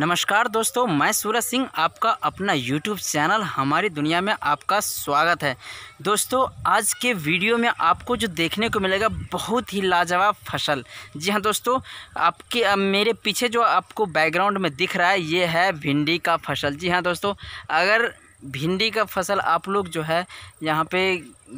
नमस्कार दोस्तों मैं सूरज सिंह आपका अपना यूट्यूब चैनल हमारी दुनिया में आपका स्वागत है दोस्तों आज के वीडियो में आपको जो देखने को मिलेगा बहुत ही लाजवाब फसल जी हाँ दोस्तों आपके मेरे पीछे जो आपको बैकग्राउंड में दिख रहा है ये है भिंडी का फसल जी हाँ दोस्तों अगर भिंडी का फसल आप लोग जो है यहाँ पे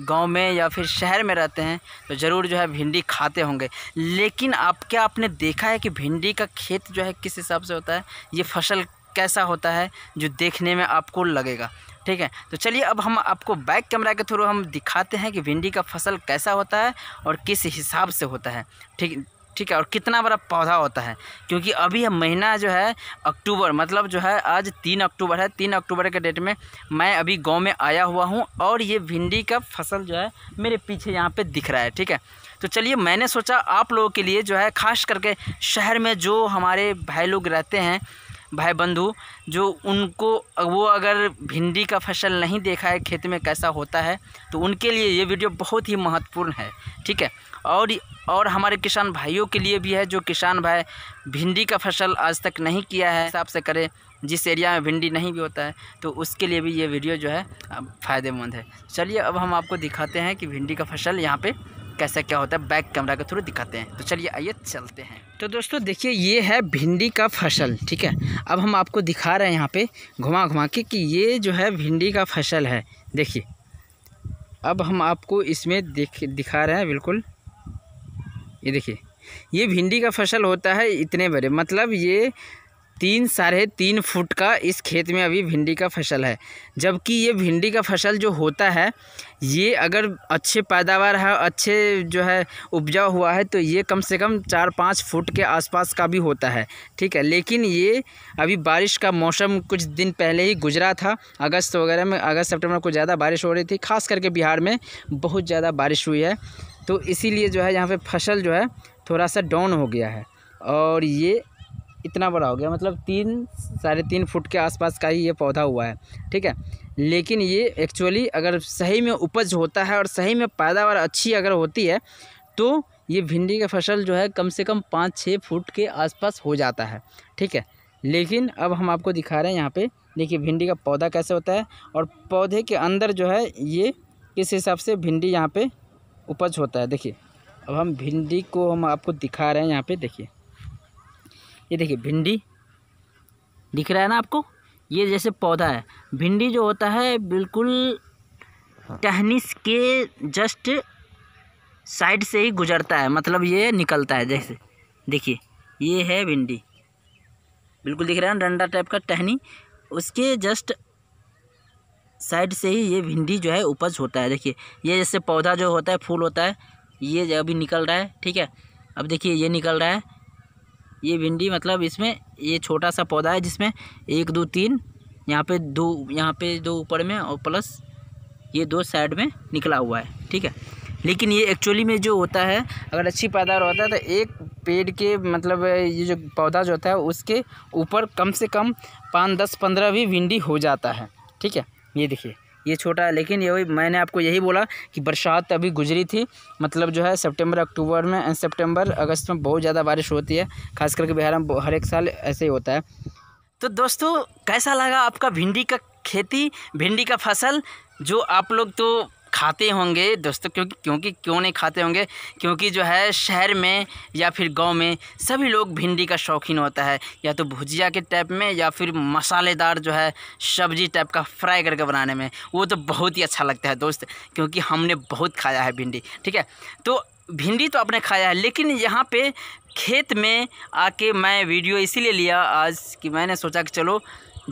गांव में या फिर शहर में रहते हैं तो ज़रूर जो है भिंडी खाते होंगे लेकिन आप क्या आपने देखा है कि भिंडी का खेत जो है किस हिसाब से होता है ये फसल कैसा होता है जो देखने में आपको लगेगा ठीक है तो चलिए अब हम आपको बैक कैमरा के थ्रू हम दिखाते हैं कि भिंडी का फसल कैसा होता है और किस हिसाब से होता है ठीक ठीक है और कितना बड़ा पौधा होता है क्योंकि अभी महीना जो है अक्टूबर मतलब जो है आज तीन अक्टूबर है तीन अक्टूबर के डेट में मैं अभी गांव में आया हुआ हूं और ये भिंडी का फसल जो है मेरे पीछे यहाँ पे दिख रहा है ठीक है तो चलिए मैंने सोचा आप लोगों के लिए जो है ख़ास करके शहर में जो हमारे भाई लोग रहते हैं भाई बंधु जो उनको वो अगर भिंडी का फसल नहीं देखा है खेत में कैसा होता है तो उनके लिए ये वीडियो बहुत ही महत्वपूर्ण है ठीक है और और हमारे किसान भाइयों के लिए भी है जो किसान भाई भिंडी का फसल आज तक नहीं किया है हिसाब से करें जिस एरिया में भिंडी नहीं भी होता है तो उसके लिए भी ये वीडियो जो है फ़ायदेमंद है चलिए अब हम आपको दिखाते हैं कि भिंडी का फसल यहाँ पर कैसा क्या होता है बैक कैमरा के थ्रू दिखाते हैं तो चलिए आइए चलते हैं तो दोस्तों देखिए ये है भिंडी का फसल ठीक है अब हम आपको दिखा रहे हैं यहाँ पे घुमा घुमा के कि ये जो है भिंडी का फसल है देखिए अब हम आपको इसमें देख दिखा रहे हैं बिल्कुल ये देखिए ये भिंडी का फसल होता है इतने बड़े मतलब ये तीन साढ़े तीन फुट का इस खेत में अभी भिंडी का फसल है जबकि ये भिंडी का फसल जो होता है ये अगर अच्छे पैदावार है अच्छे जो है उपजा हुआ है तो ये कम से कम चार पाँच फुट के आसपास का भी होता है ठीक है लेकिन ये अभी बारिश का मौसम कुछ दिन पहले ही गुजरा था अगस्त वगैरह में अगस्त सेप्टेम्बर को ज़्यादा बारिश हो रही थी खास करके बिहार में बहुत ज़्यादा बारिश हुई है तो इसीलिए जो है यहाँ पर फसल जो है थोड़ा सा डाउन हो गया है और ये इतना बड़ा हो गया मतलब तीन साढ़े तीन फुट के आसपास का ही ये पौधा हुआ है ठीक है लेकिन ये एक्चुअली अगर सही में उपज होता है और सही में पैदावार अच्छी अगर होती है तो ये भिंडी का फसल जो है कम से कम पाँच छः फुट के आसपास हो जाता है ठीक है लेकिन अब हम आपको दिखा रहे हैं यहाँ पे देखिए भिंडी का पौधा कैसे होता है और पौधे के अंदर जो है ये किस हिसाब से भिंडी यहाँ पे उपज होता है देखिए अब हम भिंडी को हम आपको दिखा रहे हैं यहाँ पे देखिए ये देखिए भिंडी दिख रहा है ना आपको ये जैसे पौधा है भिंडी जो होता है बिल्कुल टहनिस के जस्ट साइड से ही गुजरता है मतलब ये निकलता है जैसे देखिए ये है भिंडी बिल्कुल दिख रहा है ना डंडा टाइप का टहनी उसके जस्ट साइड से ही ये भिंडी जो है उपज होता है देखिए ये जैसे पौधा जो होता है फूल होता है ये अभी निकल रहा है ठीक है अब देखिए ये निकल रहा है ये भिंडी मतलब इसमें ये छोटा सा पौधा है जिसमें एक दो तीन यहाँ पे दो यहाँ पे दो ऊपर में और प्लस ये दो साइड में निकला हुआ है ठीक है लेकिन ये एक्चुअली में जो होता है अगर अच्छी पैदावार होता है तो एक पेड़ के मतलब ये जो पौधा जो होता है उसके ऊपर कम से कम पाँच दस पंद्रह भी भिंडी हो जाता है ठीक है ये देखिए ये छोटा है लेकिन ये मैंने आपको यही बोला कि बरसात अभी गुजरी थी मतलब जो है सितंबर अक्टूबर में सितंबर अगस्त में बहुत ज़्यादा बारिश होती है खास करके बिहार में हर एक साल ऐसे ही होता है तो दोस्तों कैसा लगा आपका भिंडी का खेती भिंडी का फसल जो आप लोग तो खाते होंगे दोस्तों क्योंकि क्योंकि क्यों नहीं खाते होंगे क्योंकि जो है शहर में या फिर गांव में सभी लोग भिंडी का शौकीन होता है या तो भुजिया के टाइप में या फिर मसालेदार जो है सब्जी टाइप का फ्राई करके बनाने में वो तो बहुत ही अच्छा लगता है दोस्त क्योंकि हमने बहुत खाया है भिंडी ठीक है तो भिंडी तो आपने खाया है लेकिन यहाँ पर खेत में आके मैं वीडियो इसीलिए लिया आज कि मैंने सोचा कि चलो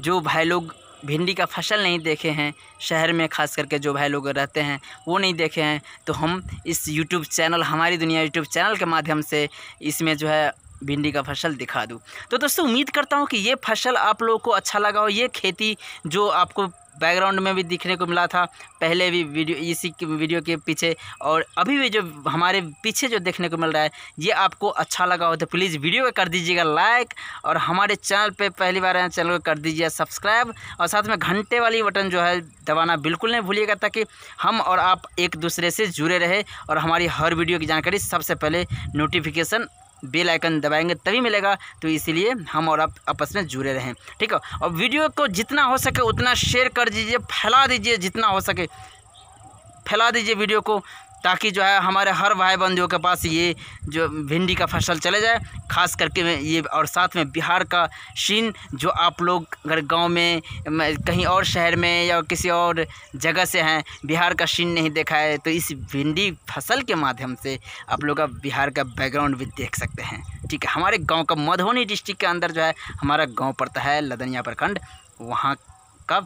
जो भाई लोग भिंडी का फसल नहीं देखे हैं शहर में ख़ास करके जो भाई लोग रहते हैं वो नहीं देखे हैं तो हम इस यूट्यूब चैनल हमारी दुनिया यूट्यूब चैनल के माध्यम से इसमें जो है भिंडी का फसल दिखा दूँ तो दोस्तों उम्मीद करता हूँ कि ये फसल आप लोगों को अच्छा लगा हो ये खेती जो आपको बैकग्राउंड में भी दिखने को मिला था पहले भी वीडियो इसी वीडियो के पीछे और अभी भी जो हमारे पीछे जो देखने को मिल रहा है ये आपको अच्छा लगा हो तो प्लीज़ वीडियो पर कर दीजिएगा लाइक और हमारे चैनल पर पहली बार आए चैनल को कर दीजिए सब्सक्राइब और साथ में घंटे वाली बटन जो है दबाना बिल्कुल नहीं भूलिएगा ताकि हम और आप एक दूसरे से जुड़े रहे और हमारी हर वीडियो की जानकारी सबसे पहले नोटिफिकेशन बेल आइकन दबाएंगे तभी मिलेगा तो इसीलिए हम और आप आपस में जुड़े रहें ठीक है और वीडियो को जितना हो सके उतना शेयर कर दीजिए फैला दीजिए जितना हो सके फैला दीजिए वीडियो को ताकि जो है हमारे हर भाई बंधुओं के पास ये जो भिंडी का फसल चले जाए खास करके ये और साथ में बिहार का शीन जो आप लोग अगर गांव में कहीं और शहर में या किसी और जगह से हैं बिहार का शीन नहीं देखा है तो इस भिंडी फसल के माध्यम से आप लोग का बिहार का बैकग्राउंड भी देख सकते हैं ठीक है हमारे गाँव का मधुबनी डिस्ट्रिक्ट के अंदर जो है हमारा गाँव पड़ता है लदनिया प्रखंड वहाँ का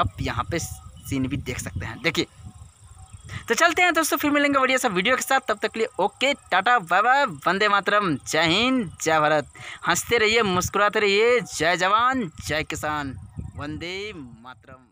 आप यहाँ पर सीन भी देख सकते हैं देखिए तो चलते हैं दोस्तों फिर मिलेंगे बढ़िया सा वीडियो के साथ तब तक के लिए okay tata bye bye Vande Mataram जय हिंद जय भारत हंसते रहिए मुस्कुराते रहिए जय जवान जय किसान वंदे मातरम